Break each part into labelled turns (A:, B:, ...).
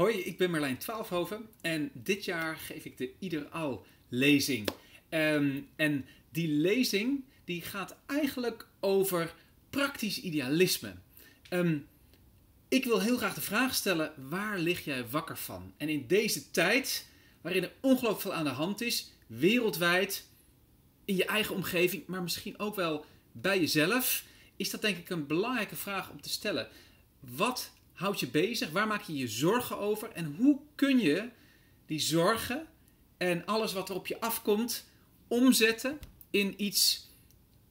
A: Hoi, ik ben Marlijn Twaalfhoven en dit jaar geef ik de Ieder Al lezing. Ehm, en die lezing die gaat eigenlijk over praktisch idealisme. Ehm, ik wil heel graag de vraag stellen, waar lig jij wakker van? En in deze tijd, waarin er ongelooflijk veel aan de hand is, wereldwijd, in je eigen omgeving, maar misschien ook wel bij jezelf, is dat denk ik een belangrijke vraag om te stellen. Wat Houd je bezig? Waar maak je je zorgen over? En hoe kun je die zorgen en alles wat er op je afkomt omzetten in iets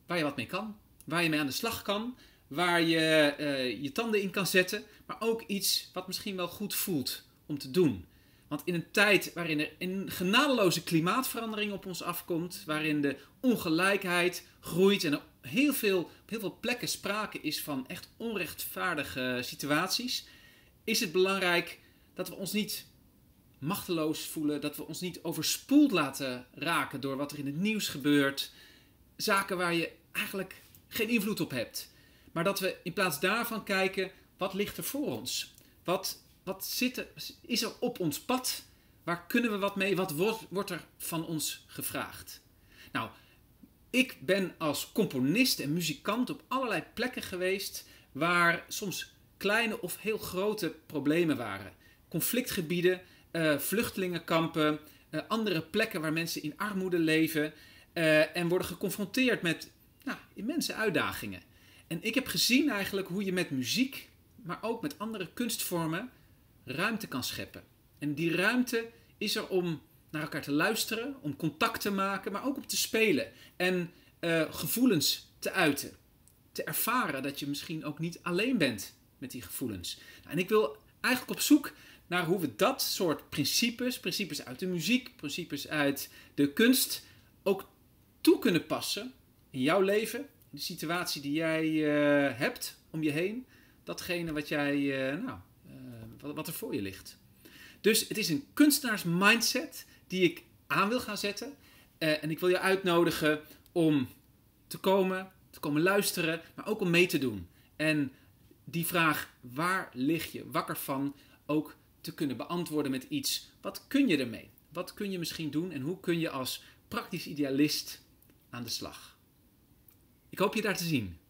A: waar je wat mee kan? Waar je mee aan de slag kan? Waar je eh, je tanden in kan zetten? Maar ook iets wat misschien wel goed voelt om te doen. Want in een tijd waarin er een genadeloze klimaatverandering op ons afkomt, waarin de ongelijkheid groeit en er heel veel, op heel veel plekken sprake is van echt onrechtvaardige situaties, is het belangrijk dat we ons niet machteloos voelen, dat we ons niet overspoeld laten raken door wat er in het nieuws gebeurt. Zaken waar je eigenlijk geen invloed op hebt. Maar dat we in plaats daarvan kijken, wat ligt er voor ons? Wat wat zit er, is er op ons pad? Waar kunnen we wat mee? Wat wordt, er van ons gevraagd? Nou, ik ben als componist en muzikant op allerlei plekken geweest waar soms kleine of heel grote problemen waren. Conflictgebieden, eh, vluchtelingenkampen, eh, andere plekken waar mensen in armoede leven eh, en worden geconfronteerd met nou, immense uitdagingen. En ik heb gezien eigenlijk hoe je met muziek, maar ook met andere kunstvormen, ruimte kan scheppen. En die ruimte is er om naar elkaar te luisteren, om contact te maken, maar ook om te spelen en eh, gevoelens te uiten. Te ervaren dat je misschien ook niet alleen bent met die gevoelens. Nou, en ik wil eigenlijk op zoek naar hoe we dat soort principes, principes uit de muziek, principes uit de kunst, ook toe kunnen passen in jouw leven, in de situatie die jij eh, hebt om je heen, datgene wat jij eh, nou, wat er voor je ligt. Dus het is een kunstenaars mindset die ik aan wil gaan zetten. Eh, en ik wil je uitnodigen om te komen, te komen luisteren, maar ook om mee te doen. En die vraag, waar lig je wakker van, ook te kunnen beantwoorden met iets. Wat kun je ermee? Wat kun je misschien doen en hoe kun je als praktisch idealist aan de slag? Ik hoop je daar te zien.